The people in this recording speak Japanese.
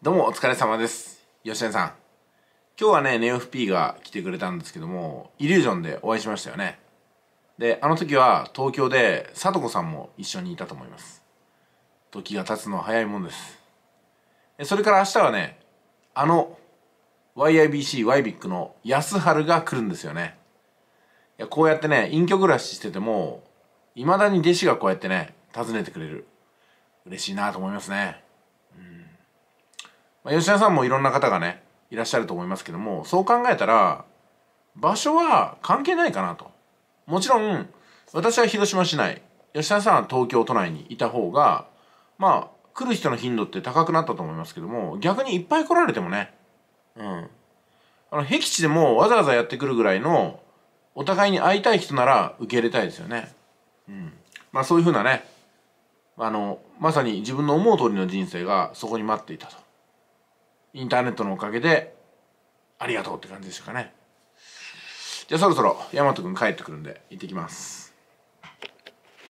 どうもお疲れ様です吉田さん今日はねネオフ P が来てくれたんですけどもイリュージョンでお会いしましたよねであの時は東京でと子さんも一緒にいたと思います時が経つのは早いもんですそれから明日はねあの YIBCYBIC の安春が来るんですよねいやこうやってね隠居暮らししててもいまだに弟子がこうやってね訪ねてくれる嬉しいなと思いますねまあ、吉田さんもいろんな方がねいらっしゃると思いますけどもそう考えたら場所は関係ないかなともちろん私は広島市内吉田さんは東京都内にいた方がまあ来る人の頻度って高くなったと思いますけども逆にいっぱい来られてもねうんあの僻地でもわざわざやってくるぐらいのお互いに会いたい人なら受け入れたいですよねうんまあそういうふうなねあのまさに自分の思う通りの人生がそこに待っていたとインターネットのおかげでありがとうって感じでしたかねじゃあそろそろ大和くん帰ってくるんで行ってきます